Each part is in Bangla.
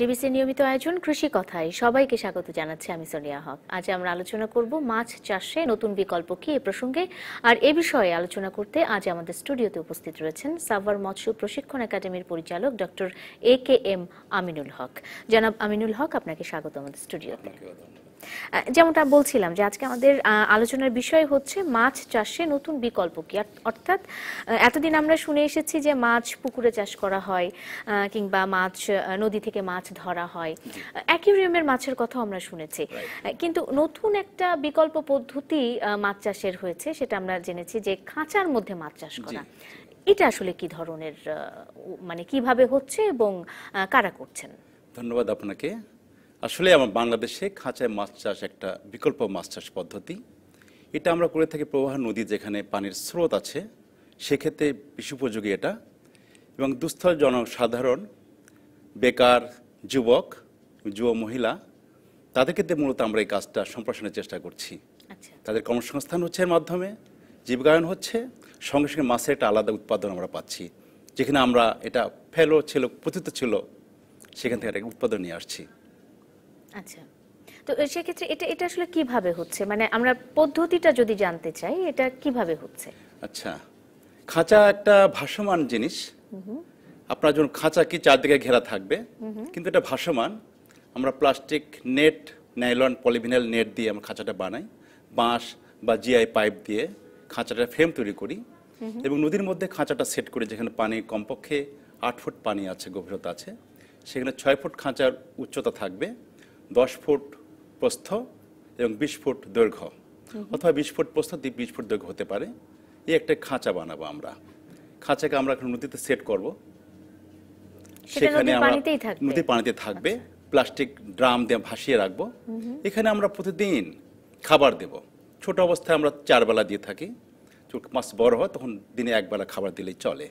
ডিবিসি নিয়মিত আয়োজন কৃষি কথায় সবাইকে স্বাগত জানাচ্ছি আমি সোনিয়া হক আজ আমরা আলোচনা করব মাছ চাষে নতুন বিকল্প কি এ প্রসঙ্গে আর এ বিষয়ে আলোচনা করতে আজ আমাদের স্টুডিওতে উপস্থিত রয়েছেন সাভার মৎস্য প্রশিক্ষণ একাডেমির পরিচালক doctor A K M Aminul Haque জনাব আমিনুল হক আপনাকে স্বাগত আমাদের স্টুডিওতে যেমনটা বলছিলাম যে আজকে আমাদের আলোচনার বিষয় হচ্ছে মাছ চাষে নতুন বিকল্প কি অর্থাৎ এতদিন আমরা শুনে এসেছি যে মাছ পুকুরে চাষ করা হয় কিংবা মাছ নদী থেকে মাছ ধরা হয় অ্যাকুরিয়ামের মাছের কথা আমরা শুনেছি কিন্তু নতুন একটা বিকল্প পদ্ধতি মাছ চাষের হয়েছে সেটা আমরা জেনেছি যে খাঁচার মধ্যে মাছ চাষ করা এটা আসলে কি ধরনের মানে কিভাবে হচ্ছে এবং কারা করছেন ধন্যবাদ আপনাকে আসলে আমার বাংলাদেশে খাঁচায় মাছ চাষ একটা বিকল্প মাছ চাষ পদ্ধতি এটা আমরা করে থাকি প্রবাহ নদী যেখানে পানির স্রোত আছে সেক্ষেত্রে উপযোগী এটা এবং দুস্থল জনসাধারণ বেকার যুবক যুব মহিলা তাদের ক্ষেত্রে মূলত আমরা এই কাজটা সম্প্রসারণের চেষ্টা করছি আচ্ছা। তাদের কর্মসংস্থান হচ্ছে এর মাধ্যমে জীবিকায়ন হচ্ছে সঙ্গে সঙ্গে মাছের একটা আলাদা উৎপাদন আমরা পাচ্ছি যেখানে আমরা এটা ফেলো ছিল পতিত ছিল সেখান থেকে একটা উৎপাদন নিয়ে আসছি আচ্ছা তো সেক্ষেত্রে এটা এটা আসলে কিভাবে হচ্ছে মানে আমরা পদ্ধতিটা যদি জানতে চাই এটা কিভাবে হচ্ছে আচ্ছা খাঁচা একটা ভাসমান জিনিস আপনার যখন খাঁচা কি চারদিকে ঘেরা থাকবে কিন্তু এটা ভাসমান আমরা plastic net nylon polyvinyl net দিয়ে আমরা খাঁচাটা বানাই বাঁশ বা জিআই পাইপ দিয়ে খাঁচাটা ফ্রেম তৈরি করি এবং নদীর মধ্যে খাঁচাটা সেট করি যেখানে পানি কমপক্ষে আট ফুট পানি আছে গভীরতা আছে সেখানে ছয় ফুট খাঁচার উচ্চতা থাকবে দশ ফুট প্রস্থ এবং বিশ ফুট দৈর্ঘ্য অথবা বিশ ফুট প্রস্থ দ্বীপ বিশ ফুট দৈর্ঘ্য হতে পারে এই একটা খাঁচা বানাবো আমরা খাঁচাকে আমরা এখন নদীতে সেট করব সেখানে আমরা নদীর পানিতে থাকবে আচ্ছা। প্লাস্টিক ড্রাম দিয়ে ভাসিয়ে রাখবো এখানে আমরা প্রতিদিন খাবার দেব ছোট অবস্থায় আমরা চার বেলা দিয়ে থাকি মাছ বড় হয় তখন দিনে একবেলা খাবার দিলেই চলে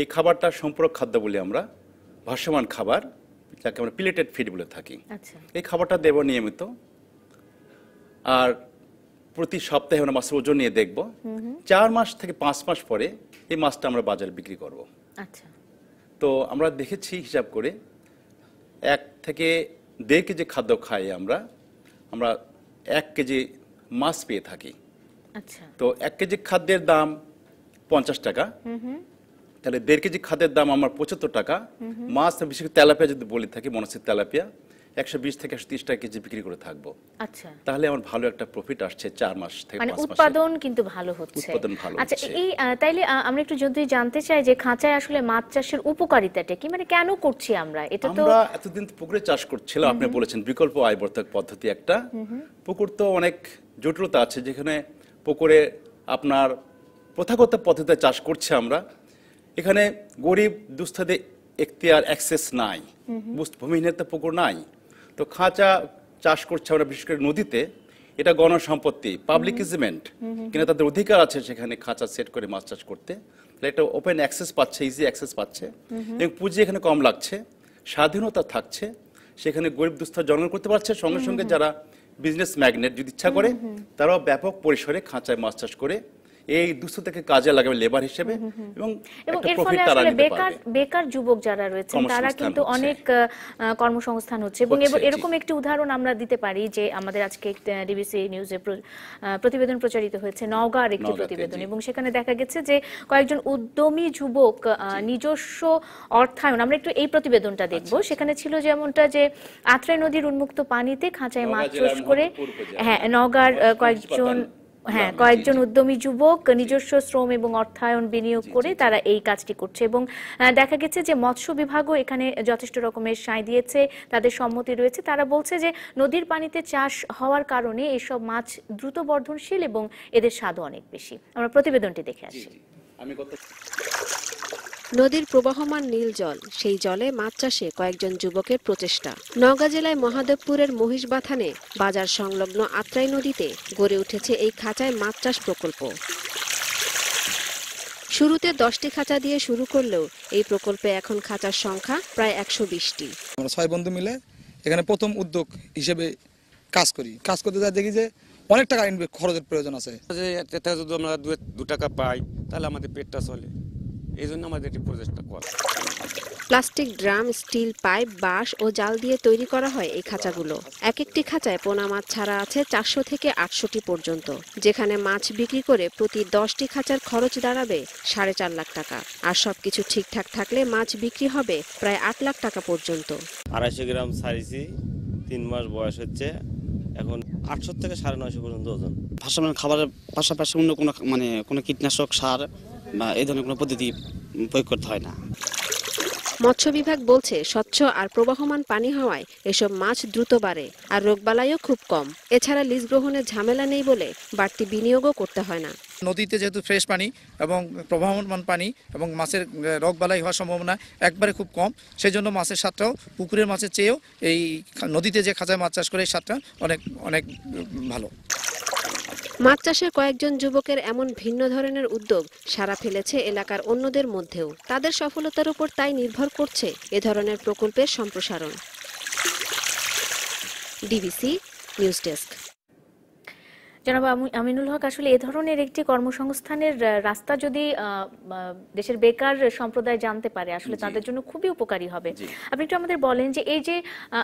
এই খাবারটা সম্পূরক খাদ্য বলি আমরা ভাসমান খাবার যাকে আমরা প্লেটেড ফিড বলে থাকি আচ্ছা। এই খাবারটা দেব নিয়মিত আর প্রতি সপ্তাহে আমরা মাছের ওজন নিয়ে দেখব চার মাস থেকে পাঁচ মাস পরে এই মাছটা আমরা বাজারে বিক্রি করব আচ্ছা। তো আমরা দেখেছি হিসাব করে এক থেকে দেড় কেজি খাদ্য খাই আমরা আমরা এক কেজি মাছ পেয়ে থাকি আচ্ছা। তো এক কেজি খাদ্যের দাম পঞ্চাশ টাকা তাহলে দেড় কেজি খাদ্যের দাম আমার পঁচাত্তর টাকা মাছ বিশেষ করে তেলাপিয়া যদি বলি থাকি মনে হচ্ছে তেলাপিয়া একশো বিশ থেকে একশো তিরিশ টাকা কেজি বিক্রি করে থাকবো আচ্ছা তাহলে আমার ভালো একটা প্রফিট আসছে চার মাস থেকে মানে উৎপাদন কিন্তু ভালো হচ্ছে উৎপাদন ভালো আচ্ছা এই তাইলে আমরা একটু যদি জানতে চাই যে খাঁচায় আসলে মাছ চাষের উপকারিতাটা কি মানে কেন করছি আমরা এটা তো আমরা এতদিন পুকুরে চাষ করছিলাম আপনি বলেছেন বিকল্প আয়বর্ধক পদ্ধতি একটা পুকুর তো অনেক জটিলতা আছে যেখানে পুকুরে আপনার প্রথাগত পদ্ধতিতে চাষ করছে আমরা এখানে গরিব দুস্থদের এখতিয়ার অ্যাক্সেস নাই ভূমিহীনের তো পুকুর নাই তো খাঁচা চাষ করছে আমরা বিশেষ করে নদীতে এটা গণসম্পত্তি পাবলিক ইজমেন্ট কিন্তু তাদের অধিকার আছে সেখানে খাঁচা সেট করে মাছ চাষ করতে একটা ওপেন অ্যাক্সেস পাচ্ছে ইজি অ্যাক্সেস পাচ্ছে এবং পুঁজি এখানে কম লাগছে স্বাধীনতা থাকছে সেখানে গরিব দুস্থ জন্ম করতে পারছে সঙ্গে সঙ্গে যারা বিজনেস ম্যাগনেট যদি ইচ্ছা করে তারাও ব্যাপক পরিসরে খাঁচায় মাছ চাষ করে এই দুস্থতাকে কাজে লাগাবে লেবার হিসেবে এবং এবং এর ফলে আসলে বেকার বেকার যুবক যারা রয়েছে তারা কিন্তু অনেক কর্মসংস্থান হচ্ছে এবং এরকম একটি উদাহরণ আমরা দিতে পারি যে আমাদের আজকে ডিবিসি নিউজে প্রতিবেদন প্রচারিত হয়েছে নওগাঁর একটি প্রতিবেদন এবং সেখানে দেখা গেছে যে কয়েকজন উদ্যমী যুবক নিজস্ব অর্থায়ন আমরা একটু এই প্রতিবেদনটা আচ্ছা, দেখব আচ্ছা। সেখানে ছিল যেমনটা যে আত্রাই নদীর উন্মুক্ত পানিতে খাঁচায় মাছ চাষ করে হ্যাঁ নওগাঁর কয়েকজন হ্যাঁ কয়েকজন উদ্যমী যুবক নিজস্ব শ্রম এবং অর্থায়ন বিনিয়োগ করে তারা এই কাজটি করছে এবং দেখা গেছে যে মৎস্য বিভাগও এখানে যথেষ্ট রকমের সাঁই দিয়েছে তাদের সম্মতি রয়েছে তারা বলছে যে নদীর পানিতে চাষ হওয়ার কারণে এসব মাছ দ্রুত বর্ধনশীল এবং এদের স্বাদও অনেক বেশি আমরা প্রতিবেদনটি দেখে আসি আমি নদীর প্রবাহমান নীল জল সেই জলে মাছ চাষে কয়েকজন যুবকের প্রচেষ্টা নওগাঁ জেলায় মহাদেবপুরের মহিষবাথানে বাজার সংলগ্ন আত্রাই নদীতে গড়ে উঠেছে এই খাঁচায় মাছ চাষ প্রকল্প শুরুতে দশটি খাঁচা দিয়ে শুরু করলেও এই প্রকল্পে এখন খাঁচার সংখ্যা প্রায় একশো বিশটি আমরা ছয় বন্ধু মিলে এখানে প্রথম উদ্যোগ হিসেবে কাজ করি কাজ করতে যা দেখি যে অনেক টাকা খরচের প্রয়োজন আছে যদি আমরা দু টাকা পাই তাহলে আমাদের পেটটা চলে এই জন্য আমাদের এটি প্রচেষ্টা করা প্লাস্টিক ড্রাম স্টিল পাইপ বাঁশ ও জাল দিয়ে তৈরি করা হয় এই খাঁচাগুলো এক একটি খাঁচায় পোনা মাছ ছাড়া আছে চারশো থেকে আটশোটি পর্যন্ত যেখানে মাছ বিক্রি করে প্রতি দশটি খাঁচার খরচ দাঁড়াবে সাড়ে চার লাখ টাকা আর সবকিছু ঠিকঠাক থাকলে মাছ বিক্রি হবে প্রায় আট লাখ টাকা পর্যন্ত আড়াইশো গ্রাম সারিছি তিন মাস বয়স হচ্ছে এখন আটশো থেকে সাড়ে নয়শো পর্যন্ত ওজন ভাষা মানে খাবারের পাশাপাশি অন্য কোনো মানে কোনো কীটনাশক সার বা এই ধরনের কোনো পদ্ধতি প্রয়োগ করতে হয় না মৎস্য বিভাগ বলছে স্বচ্ছ আর প্রবাহমান পানি হওয়ায় এসব মাছ দ্রুত বাড়ে আর রোগবালাইও খুব কম এছাড়া লিজ গ্রহণের ঝামেলা নেই বলে বাড়তি বিনিয়োগও করতে হয় না নদীতে যেহেতু ফ্রেশ পানি এবং প্রবাহমান পানি এবং মাছের রোগ বালাই হওয়ার সম্ভাবনা একবারে খুব কম সেই জন্য মাছের স্বাদটাও পুকুরের মাছের চেয়েও এই নদীতে যে খাঁচায় মাছ চাষ করে এই স্বাদটা অনেক অনেক ভালো মাছ চাষে কয়েকজন যুবকের এমন ভিন্ন ধরনের উদ্যোগ সারা ফেলেছে এলাকার অন্যদের মধ্যেও তাদের সফলতার উপর তাই নির্ভর করছে এ ধরনের প্রকল্পের সম্প্রসারণ ডিবিসি নিউজ ডেস্ক জনাব আমিনুল হক আসলে এ ধরনের একটি কর্মসংস্থানের রাস্তা যদি দেশের বেকার সম্প্রদায় জানতে পারে আসলে তাদের জন্য খুবই উপকারী হবে আপনি একটু আমাদের বলেন যে এই যে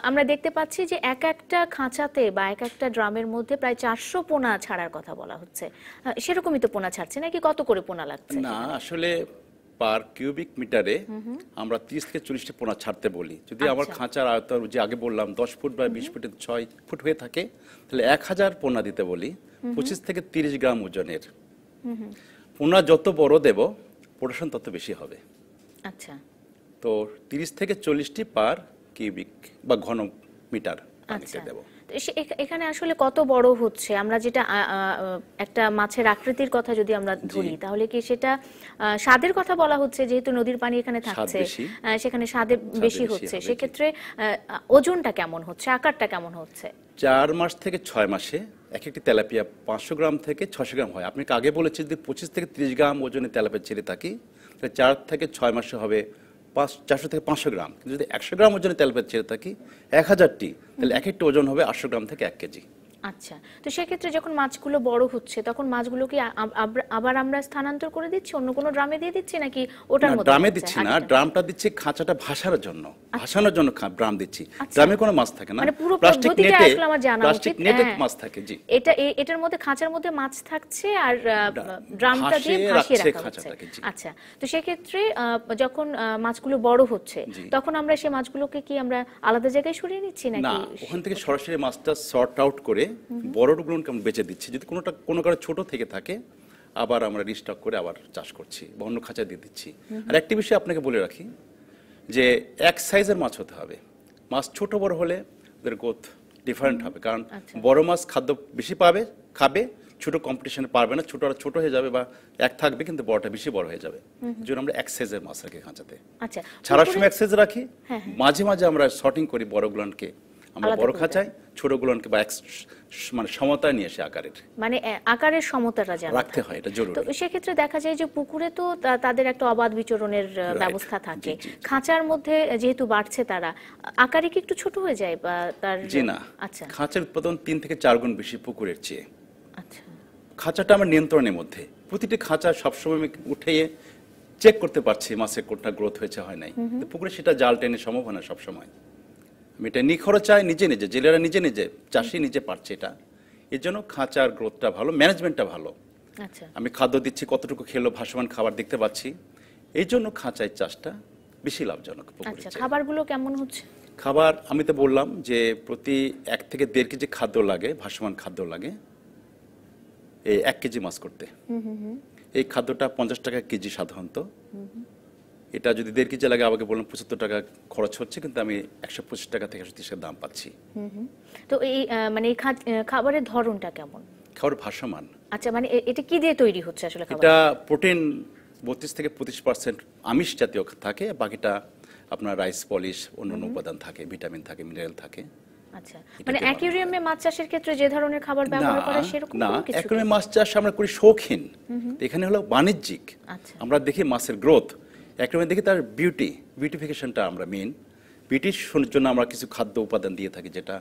আমরা দেখতে পাচ্ছি যে এক একটা খাঁচাতে বা এক একটা ড্রামের মধ্যে প্রায় চারশো পোনা ছাড়ার কথা বলা হচ্ছে সেরকমই তো পোনা ছাড়ছে নাকি কত করে পোনা লাগছে না আসলে পার কিউবিক মিটারে আমরা তিরিশ থেকে চল্লিশটা পোনা ছাড়তে বলি যদি আমার আচ্ছা। খাঁচার আয়তন যে আগে বললাম দশ ফুট বা বিশ ফুট ছয় ফুট হয়ে থাকে তাহলে এক হাজার পোনা দিতে বলি পঁচিশ থেকে তিরিশ গ্রাম ওজনের পোনা যত বড় দেব প্রোডাকশন তত বেশি হবে আচ্ছা তো তিরিশ থেকে চল্লিশটি পার কিউবিক বা ঘন মিটার আচ্ছা। দেবো এখানে আসলে কত বড় হচ্ছে আমরা যেটা একটা মাছের আকৃতির কথা যদি আমরা ধরি তাহলে কি সেটা স্বাদের কথা বলা হচ্ছে যেহেতু নদীর পানি এখানে থাকছে সেখানে স্বাদে বেশি হচ্ছে সেক্ষেত্রে ওজনটা কেমন হচ্ছে আকারটা কেমন হচ্ছে চার মাস থেকে ছয় মাসে এক একটি তেলাপিয়া পাঁচশো গ্রাম থেকে ছশো গ্রাম হয় আপনি আগে বলেছেন যে পঁচিশ থেকে ত্রিশ গ্রাম ওজনে তেলাপিয়া ছেড়ে থাকি চার থেকে ছয় মাসে হবে পাঁচ চারশো থেকে পাঁচশো গ্রাম কিন্তু যদি একশো গ্রাম ওজনে তেল পেট ছেড়ে থাকি এক হাজারটি তাহলে এক একটি ওজন হবে আটশো গ্রাম থেকে এক কেজি আচ্ছা তো সেক্ষেত্রে যখন মাছগুলো বড় হচ্ছে তখন মাছগুলো কি আবার আমরা স্থানান্তর করে দিচ্ছি অন্য কোনো ড্রামে দিয়ে দিচ্ছি নাকি ওটার মধ্যে ড্রামে দিচ্ছি না আচ্ছা। ড্রামটা দিচ্ছি খাঁচাটা ভাসার জন্য ভাসানোর জন্য আচ্ছা। ড্রাম দিচ্ছি আচ্ছা। ড্রামে কোনো মাছ থাকে না মানে পুরো পদ্ধতিটা আসলে আমার জানা উচিত প্লাস্টিক নেটে হ্যাঁ। মাছ থাকে জি এটা এটার মধ্যে খাঁচার মধ্যে মাছ থাকছে আর ড্রামটা দিয়ে ভাসিয়ে রাখা হচ্ছে আচ্ছা তো সেক্ষেত্রে যখন মাছগুলো বড় হচ্ছে তখন আমরা সেই মাছগুলোকে কি আমরা আলাদা জায়গায় সরিয়ে নিচ্ছি নাকি না ওখান থেকে সরাসরি মাছটা সর্ট আউট করে বড় টুকরো আমরা বেঁচে দিচ্ছি যদি কোনোটা কোনো কারো ছোট থেকে থাকে আবার আমরা রিস্টক করে আবার চাষ করছি বা অন্য খাঁচায় দিয়ে দিচ্ছি আর একটি বিষয় আপনাকে বলে রাখি যে এক সাইজের মাছ হতে হবে মাছ ছোট বড় হলে ওদের গোথ ডিফারেন্ট হবে কারণ আচ্ছা। বড় মাছ খাদ্য বেশি পাবে খাবে ছোট কম্পিটিশনে পারবে না ছোট ছোট হয়ে যাবে বা এক থাকবে কিন্তু বড়টা বেশি বড় হয়ে যাবে যেন আমরা এক সাইজের মাছ রাখি খাঁচাতে আচ্ছা ছাড়ার সময় এক সাইজ রাখি হ্যাঁ, হ্যাঁ। মাঝে মাঝে আমরা শর্টিং করি বড়গুলানকে আমরা বড় খাঁচায় ছোটগুলোকে বা মানে সমতা নিয়ে এসে আকারের মানে আকারের সমতাটা জানা রাখতে হয় এটা জরুরি তো সেক্ষেত্রে দেখা যায় যে পুকুরে তো তাদের একটা অবাধ বিচরণের ব্যবস্থা থাকে খাঁচার মধ্যে যেহেতু বাড়ছে তারা আকারে কি একটু ছোট হয়ে যায় বা তার জি না আচ্ছা খাঁচার উৎপাদন তিন থেকে চার গুণ বেশি পুকুরের চেয়ে আচ্ছা খাঁচাটা আমার নিয়ন্ত্রণের মধ্যে প্রতিটি খাঁচা সবসময় উঠিয়ে চেক করতে পারছি মাসে কোনটা গ্রোথ হয়েছে হয় নাই পুকুরে সেটা জাল টেনে সম্ভব হয় না সবসময় আমি এটা নিখরচায় নিজে নিজে জেলেরা নিজে নিজে চাষি নিজে পারছে এটা এর জন্য খাঁচার গ্রোথটা ভালো ম্যানেজমেন্টটা ভালো আচ্ছা। আমি খাদ্য দিচ্ছি কতটুকু খেলো ভাসমান খাবার দেখতে পাচ্ছি এই জন্য খাঁচায় চাষটা বেশি লাভজনক আচ্ছা, খাবারগুলো কেমন হচ্ছে খাবার আমি তো বললাম যে প্রতি এক থেকে দেড় কেজি খাদ্য লাগে ভাসমান খাদ্য লাগে এই এক কেজি মাছ করতে এই খাদ্যটা পঞ্চাশ টাকা কেজি সাধারণত এটা যদি দেড় কেজি লাগে আমাকে বললাম পঁচাত্তর টাকা খরচ হচ্ছে কিন্তু আমি একশো পঁচিশ টাকা থেকে একশো টাকা দাম পাচ্ছি তো এই মানে খাবারের ধরনটা কেমন খাবার ভাসমান আচ্ছা মানে এটা কি দিয়ে তৈরি হচ্ছে আসলে এটা প্রোটিন বত্রিশ থেকে পঁচিশ পার্সেন্ট আমিষ জাতীয় থাকে বাকিটা আপনার রাইস পলিশ অন্যান্য উপাদান থাকে ভিটামিন থাকে মিনারেল থাকে আচ্ছা মানে অ্যাকোয়ারিয়ামে মাছ চাষের ক্ষেত্রে যে ধরনের খাবার ব্যবহার করা সেরকম না মাছ চাষ আমরা করি শৌখিন এখানে হলো বাণিজ্যিক আচ্ছা। আমরা দেখি মাছের গ্রোথ একরমে দেখি তার বিউটি বিউটিফিকেশনটা আমরা মেন বিউটির জন্য আমরা কিছু খাদ্য উপাদান দিয়ে থাকি যেটা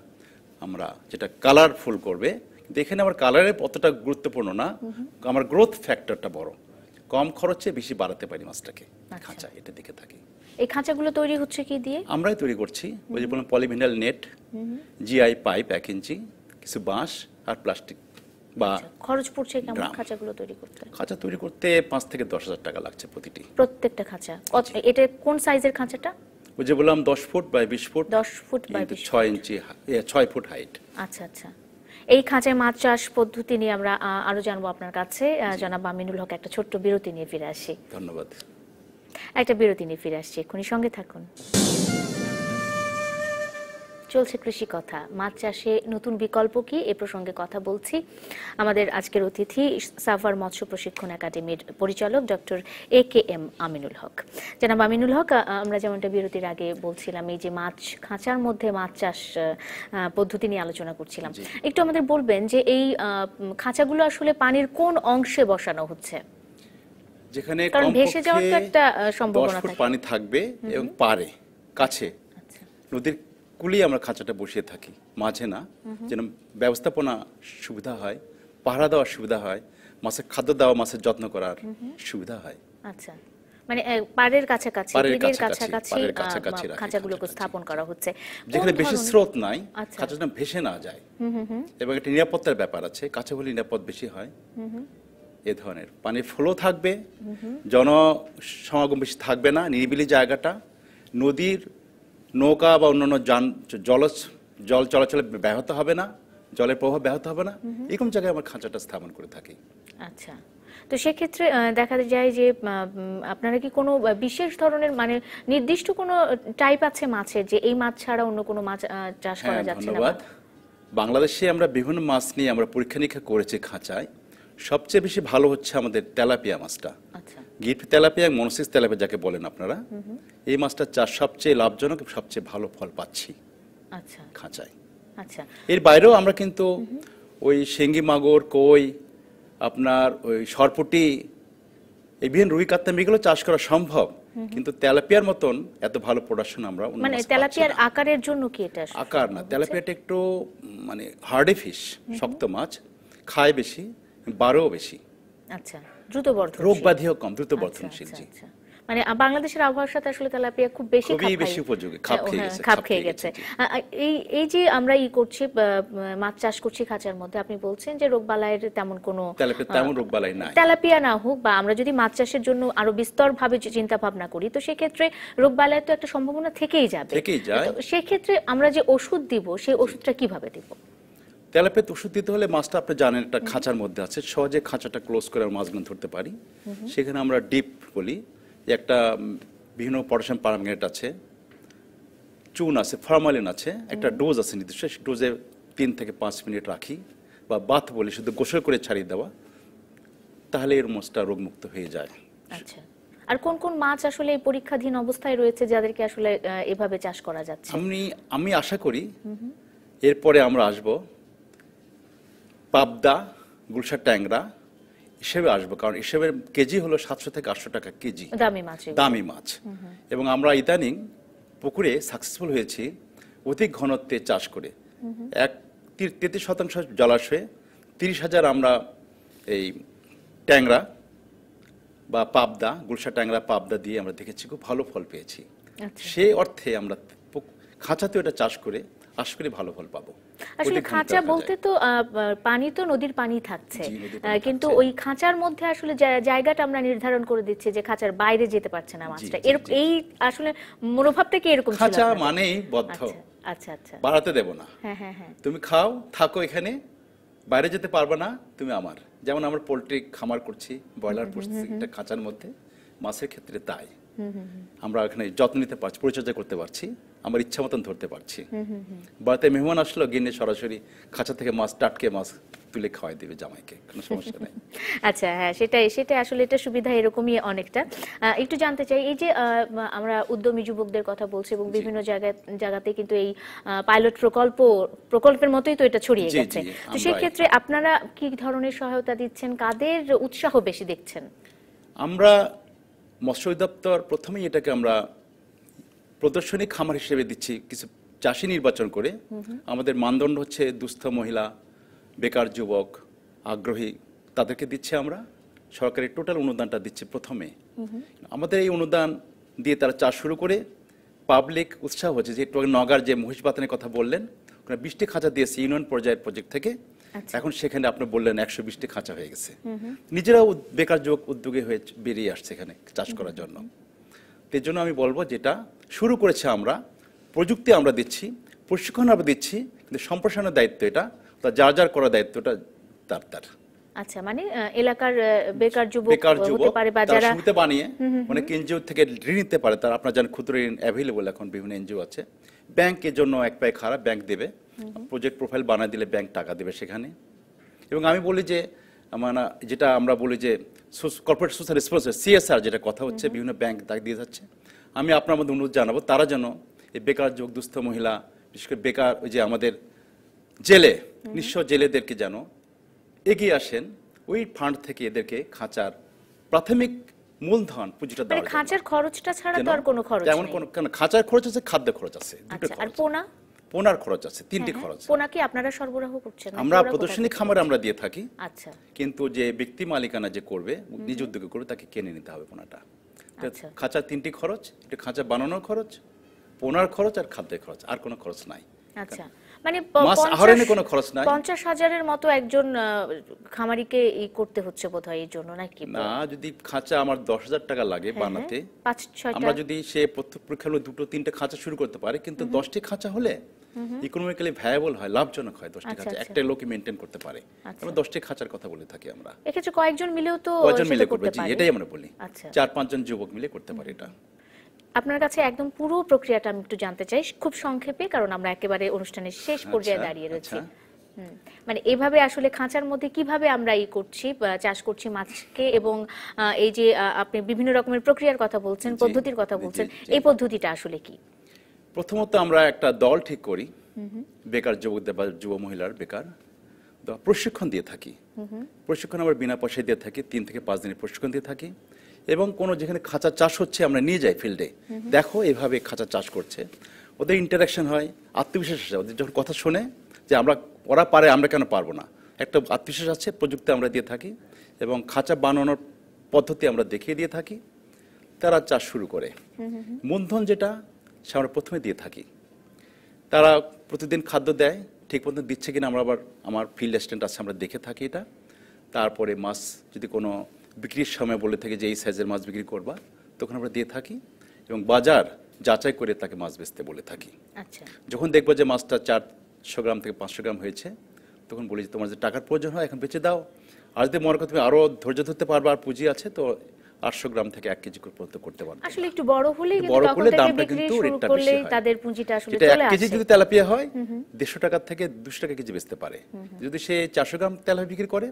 আমরা যেটা কালারফুল করবে কিন্তু এখানে আমার কালারে অতটা গুরুত্বপূর্ণ না আমার গ্রোথ ফ্যাক্টরটা বড় কম খরচে বেশি বাড়াতে পারি মাছটাকে আচ্ছা। খাঁচা এটা দেখে থাকি এই খাঁচাগুলো তৈরি হচ্ছে কি দিয়ে আমরাই তৈরি করছি ওই যে বললাম পলিভিনাল নেট জিআই পাইপ এক ইঞ্চি কিছু বাঁশ আর প্লাস্টিক বা আচ্ছা, খরচ পড়ছে কেমন খাঁচাগুলো তৈরি করতে খাঁচা তৈরি করতে পাঁচ থেকে দশ হাজার টাকা লাগছে প্রতিটি প্রত্যেকটা খাঁচা এটা কোন সাইজের খাঁচাটা ওই যে বললাম দশ ফুট বাই বিশ ফুট দশ ফুট বাই ছয় ইঞ্চি ছয় ফুট হাইট আচ্ছা আচ্ছা এই খাঁচায় মাছ চাষ পদ্ধতি নিয়ে আমরা আরো জানবো আপনার কাছে জনাব আমিনুল হক একটা ছোট্ট বিরতি নিয়ে ফিরে আসি ধন্যবাদ একটা বিরতি নিয়ে ফিরে আসছি এক্ষুনি সঙ্গে থাকুন চলছে কৃষি কথা মাছ চাষে নতুন বিকল্প কি এ প্রসঙ্গে কথা বলছি আমাদের আজকের অতিথি সাফার মৎস্য প্রশিক্ষণ একাডেমির পরিচালক doctor A K M Aminul Haque জানাব আমিনুল হক আমরা যেমনটা বিরতির আগে বলছিলাম এই যে মাছ খাঁচার মধ্যে মাছ চাষ পদ্ধতি নিয়ে আলোচনা করছিলাম একটু আমাদের বলবেন যে এই খাঁচাগুলো আসলে পানির কোন অংশে বসানো হচ্ছে যেখানে কারণ ভেসে যাওয়ার একটা সম্ভাবনা থাকে পানি থাকবে এবং পারে কাছে আচ্ছা। নদীর স্কুলেই আমরা খাঁচাটা বসিয়ে থাকি মাঝে না যেন ব্যবস্থাপনা সুবিধা হয় পাহারা দেওয়ার সুবিধা হয় মাছের খাদ্য দেওয়া মাছের যত্ন করার সুবিধা হয় আচ্ছা মানে পাড়ের কাছাকাছি কাছাকাছি খাঁচাগুলোকে স্থাপন করা হচ্ছে যেখানে বেশি স্রোত নাই আচ্ছা। খাঁচাটা ভেসে না যায় এবং একটা নিরাপত্তার ব্যাপার আছে কাছে নিরাপদ বেশি হয় এ ধরনের পানি ফ্লো থাকবে জনসমাগম বেশি থাকবে না নিরিবিলি জায়গাটা নদীর নৌকা বা অন্যান্য যান জল জল চলাচলে ব্যাহত হবে না জলের প্রভাব ব্যাহত হবে না এরকম জায়গায় আমার খাঁচাটা স্থাপন করে থাকি আচ্ছা তো সেক্ষেত্রে দেখা যায় যে আপনারা কি কোনো বিশেষ ধরনের মানে নির্দিষ্ট কোনো টাইপ আছে মাছের যে এই মাছ ছাড়া অন্য কোনো মাছ চাষ করা হ্যাঁ, যাচ্ছে না বাংলাদেশে আমরা বিভিন্ন মাছ নিয়ে আমরা পরীক্ষা নিরীক্ষা করেছি খাঁচায় সবচেয়ে বেশি ভালো হচ্ছে আমাদের তেলাপিয়া মাছটা আচ্ছা গিট তেলাপিয়া মনসিস তেলাপিয়া যাকে বলেন আপনারা এই মাছটা চাষ সবচেয়ে লাভজনক সবচেয়ে ভালো ফল পাচ্ছি আচ্ছা খাঁচায় আচ্ছা এর বাইরেও আমরা কিন্তু ওই শিঙ্গি মাগুর কই আপনার ওই সরপুটি এই রুই কাতলাম এগুলো চাষ করা সম্ভব কিন্তু তেলাপিয়ার মতন এত ভালো প্রোডাকশন আমরা মানে তেলাপিয়ার আকারের জন্য কি এটা আকার না তেলাপিয়াটা আচ্ছা। একটু মানে হার্ডে ফিশ শক্ত মাছ খায় বেশি বাড়েও বেশি আচ্ছা দ্রুত রোগ ব্যাধিও কম আচ্ছা, দ্রুত বর্ধনশীল আচ্ছা, জি আচ্ছা। মানে বাংলাদেশের আবহাওয়ার সাথে আসলে তেলাপিয়া খুব বেশি খুবই বেশি উপযোগী খাপ হ্যাঁ, খেয়ে গেছে খাপ খেয়ে গেছে এই এই যে আমরা ই করছি মাছ চাষ করছি খাঁচার মধ্যে আপনি বলছেন যে রোগবালাইয়ের তেমন কোনো তেমন রোগবালাই নাই তেলাপিয়া না হোক বা আমরা যদি মাছ চাষের জন্য আরো বিস্তর ভাবে চিন্তা ভাবনা করি তো সেই ক্ষেত্রে রোগবালাই তো একটা সম্ভাবনা থেকেই যাবে থেকেই যায় সেই ক্ষেত্রে আমরা যে ওষুধ দিব সেই ওষুধটা কিভাবে দিব তেলাপেত ওষুধ দিতে হলে মাছটা আপনি জানেন একটা খাঁচার মধ্যে আছে সহজে খাঁচাটা ক্লোজ করে মাছগুলো ধরতে পারি সেখানে আমরা ডিপ বলি একটা বিভিন্ন পটাশিয়াম পারম্যাঙ্গনেট আছে চুন আছে ফরমালিন আছে একটা ডোজ আছে নির্দিষ্ট সেই ডোজে তিন থেকে পাঁচ মিনিট রাখি বা বাথ বলি শুধু গোসল করে ছাড়িয়ে দেওয়া তাহলে এর মাছটা রোগমুক্ত হয়ে যায় আচ্ছা আর কোন কোন মাছ আসলে এই পরীক্ষাধীন অবস্থায় রয়েছে যাদেরকে আসলে এভাবে চাষ করা যাচ্ছে আমি আমি আশা করি এরপরে আমরা আসবো পাবদা গুলশার ট্যাংরা হিসেবে আসবো কারণ হিসেবের কেজি হলো সাতশো থেকে আটশো টাকা কেজি দামি মাছ দামি মাছ এবং আমরা ইদানিং পুকুরে সাকসেসফুল হয়েছি অধিক ঘনত্বে চাষ করে এক তেত্রিশ শতাংশ জলাশয়ে তিরিশ হাজার আমরা এই ট্যাংরা বা পাবদা গুলশা ট্যাংরা পাবদা দিয়ে আমরা দেখেছি খুব ভালো ফল পেয়েছি আচ্ছা। সে অর্থে আমরা খাঁচাতে এটা চাষ করে আশা করি ভালো ফল পাবো আসলে খাঁচা বলতে তো পানি তো নদীর পানি থাকছে কিন্তু ওই খাঁচার মধ্যে আসলে জায়গাটা আমরা নির্ধারণ করে দিচ্ছি যে খাঁচার বাইরে যেতে পারছে না মাছটা এর এই আসলে মনোভাবটা কি এরকম খাঁচা মানেই বদ্ধ আচ্ছা, আচ্ছা আচ্ছা বাড়াতে দেব না হ্যাঁ, হ্যাঁ, হ্যাঁ। তুমি খাও থাকো এখানে বাইরে যেতে পারবে না তুমি আমার যেমন আমরা পোলট্রি খামার করছি ব্রয়লার পুষছি একটা খাঁচার মধ্যে মাছের ক্ষেত্রে তাই আমরা এখানে যত্ন নিতে পারছি পরিচর্যা করতে পারছি আমার ইচ্ছা মতন ধরতে পারছি বাড়িতে মেহমান আসলো গিনে সরাসরি খাঁচা থেকে মাছ টাটকে মাছ তুলে খাওয়াই দেবে জামাইকে কোনো সমস্যা নেই আচ্ছা হ্যাঁ সেটাই আসলে এটা সুবিধা এরকমই অনেকটা একটু জানতে চাই এই যে আমরা উদ্যমী যুবকদের কথা বলছি এবং বিভিন্ন জায়গায় জায়গাতে কিন্তু এই পাইলট প্রকল্প প্রকল্পের মতোই তো এটা ছড়িয়ে গেছে তো সেই ক্ষেত্রে আপনারা কি ধরনের সহায়তা দিচ্ছেন কাদের উৎসাহ বেশি দেখছেন আমরা মৎস্য অধিদপ্তর প্রথমেই এটাকে আমরা প্রদর্শনী খামার হিসেবে দিচ্ছি কিছু চাষি নির্বাচন করে আমাদের মানদণ্ড হচ্ছে দুস্থ মহিলা বেকার যুবক আগ্রহী তাদেরকে দিচ্ছে আমরা সরকারের টোটাল অনুদানটা দিচ্ছে প্রথমে আমাদের এই অনুদান দিয়ে তারা চাষ শুরু করে পাবলিক উৎসাহ হচ্ছে যে একটু নগার যে মহিষ বাতানের কথা বললেন ওখানে বৃষ্টি খাঁচা দিয়েছে ইউনিয়ন পর্যায়ের প্রজেক্ট থেকে আচ্ছা। এখন সেখানে আপনি বললেন একশো বিশটি খাঁচা হয়ে গেছে নিজেরাও বেকার যুবক উদ্যোগে হয়ে বেরিয়ে আসছে এখানে চাষ করার জন্য এর জন্য আমি বলবো যেটা শুরু করেছে আমরা প্রযুক্তি আমরা দিচ্ছি প্রশিক্ষণ আমরা দিচ্ছি কিন্তু সম্প্রসারণের দায়িত্ব এটা যার যার করার দায়িত্বটা তার তার আচ্ছা মানে এলাকার বেকার যুবক হতে পারে বা যারা বানিয়ে মানে এনজিও থেকে ঋণ নিতে পারে তার আপনারা জানেন ক্ষুদ্র ঋণ অ্যাভেলেবল এখন বিভিন্ন এনজিও আছে ব্যাংকের জন্য এক পায়ে খারাপ ব্যাংক দেবে প্রজেক্ট প্রোফাইল বানায় দিলে ব্যাংক টাকা দেবে সেখানে এবং আমি বলি যে মানে যেটা আমরা বলি যে কর্পোরেট সোশ্যাল রেসপন্স সিএসআর যেটা কথা হচ্ছে বিভিন্ন ব্যাংক দাগ দিয়ে যাচ্ছে আমি আপনার মধ্যে অনুরোধ জানাবো তারা যেন এই বেকার যোগ দুস্থ মহিলা বিশেষ করে বেকার ওই যে আমাদের জেলে নিঃস্ব জেলেদেরকে যেন এগিয়ে আসেন ওই ফান্ড থেকে এদেরকে খাঁচার প্রাথমিক মূলধন পুঁজিটা মানে দেওয়া খাঁচার খরচটা ছাড়া তো আর কোনো খরচ যেমন কোনো কেন খাঁচার খরচ আছে খাদ্য খরচ আছে দুটো আচ্ছা, আর পোনা পোনার খরচ আছে তিনটি হ্যাঁ, হ্যাঁ। খরচ পোনা কি আপনারা সরবরাহ করছেন মানে আমরা প্রদর্শনী খামারে আমরা দিয়ে থাকি আচ্ছা কিন্তু যে ব্যক্তি মালিকানা যে করবে নিজ উদ্যোগে করবে তাকে কিনে নিতে হবে পোনাটা আচ্ছা। খাঁচার তিনটি খরচ একটা খাঁচা বানানোর খরচ পোনার খরচ আর খাদ্যের খরচ আর কোনো খরচ নাই আচ্ছা মানে মাছ আহরণে কোনো খরচ নাই 50 হাজারের মতো একজন খামারিকে ই করতে হচ্ছে বোধহয় জন্য নাকি না যদি খাঁচা আমার 10000 টাকা লাগে হ্যাঁ, হ্যাঁ। বানাতে 5 আমরা যদি সে দুটো তিনটা খাঁচা শুরু করতে পারে কিন্তু 10টি খাঁচা হলে ইকোনমিক্যালি ভ্যায়াবল হয় লাভজনক হয় 10টি আচ্ছা, খাঁচা আচ্ছা। একটা লোকই মেইনটেইন করতে পারে আচ্ছা। আমরা 10টি খাঁচার কথা বলে থাকি আমরা এক্ষেত্রে কয়েকজন মিলেও তো কয়েকজন মিলে করতে এটাই আমরা বলি চার পাঁচজন যুবক মিলে করতে পারে এটা আপনার কাছে একদম পুরো প্রক্রিয়াটা আমি একটু জানতে চাই খুব সংক্ষেপে কারণ আমরা একেবারে অনুষ্ঠানের শেষ আচ্ছা, পর্যায়ে আচ্ছা। দাঁড়িয়ে রয়েছি মানে এভাবে আসলে খাঁচার মধ্যে কিভাবে আমরা ই করছি চাষ করছি মাছকে এবং এই যে আপনি বিভিন্ন রকমের প্রক্রিয়ার কথা বলছেন পদ্ধতির কথা বলছেন এই পদ্ধতিটা আসলে কি প্রথমত আমরা একটা দল ঠিক করি বেকার যুবকদের বা যুব মহিলার বেকার প্রশিক্ষণ দিয়ে থাকি প্রশিক্ষণ আমরা বিনা পয়সায় দিয়ে থাকি তিন থেকে পাঁচ দিনের প্রশিক্ষণ দিয়ে থাকি এবং কোনো যেখানে খাঁচা চাষ হচ্ছে আমরা নিয়ে যাই ফিল্ডে দেখো এভাবে খাঁচা চাষ করছে ওদের ইন্টারাকশন হয় আত্মবিশ্বাস আছে ওদের যখন কথা শোনে যে আমরা ওরা পারে আমরা কেন পারবো না একটা আত্মবিশ্বাস আছে প্রযুক্তি আমরা দিয়ে থাকি এবং খাঁচা বানানোর পদ্ধতি আমরা দেখিয়ে দিয়ে থাকি তারা চাষ শুরু করে মূলধন যেটা সে আমরা প্রথমে দিয়ে থাকি তারা প্রতিদিন খাদ্য দেয় ঠিক মতো দিচ্ছে কিনা আমরা আবার আমার ফিল্ড অ্যাসিস্ট্যান্ট আছে আমরা দেখে থাকি এটা তারপরে মাছ যদি কোনো বিক্রির সময় বলে থাকে যে এই সাইজের মাছ বিক্রি করবা তখন আমরা দিয়ে থাকি এবং বাজার যাচাই করে তাকে মাছ বেচতে বলে থাকি আচ্ছা। যখন দেখবো যে মাছটা চারশো গ্রাম থেকে পাঁচশো গ্রাম হয়েছে তখন বলি যে তোমার যে টাকার প্রয়োজন হয় এখন বেঁচে দাও আর যদি মনে করো তুমি আরও ধৈর্য ধরতে পারবে আর পুঁজি আছে তো আটশো গ্রাম থেকে এক কেজি পর্যন্ত করতে পারবে আসলে একটু বড় হলে বড় হলে দামটা কিন্তু রেটটা বেশি হয় তাদের পুঁজিটা আসলে চলে আসে এক কেজি যদি তেলাপিয়া হয় দেড়শো টাকা থেকে দুশো টাকা কেজি বেচতে পারে যদি সে চারশো গ্রাম তেলাপিয়া বিক্রি করে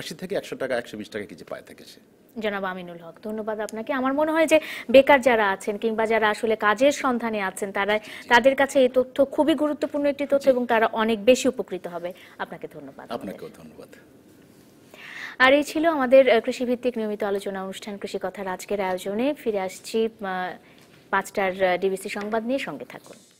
আশি থেকে একশো টাকা একশো বিশ টাকা কেজি পায় থাকে সে জনাব আমিনুল হক ধন্যবাদ আপনাকে আমার মনে হয় যে বেকার যারা আছেন কিংবা যারা আসলে কাজের সন্ধানে আছেন তারা তাদের কাছে এই তথ্য খুবই গুরুত্বপূর্ণ একটি তথ্য এবং তারা অনেক বেশি উপকৃত হবে আপনাকে ধন্যবাদ আপনাকেও ধন্যবাদ আর এই ছিল আমাদের কৃষিভিত্তিক নিয়মিত আলোচনা অনুষ্ঠান কৃষি কথার আজকের আয়োজনে ফিরে আসছি পাঁচটার ডিবিসি সংবাদ নিয়ে সঙ্গে থাকুন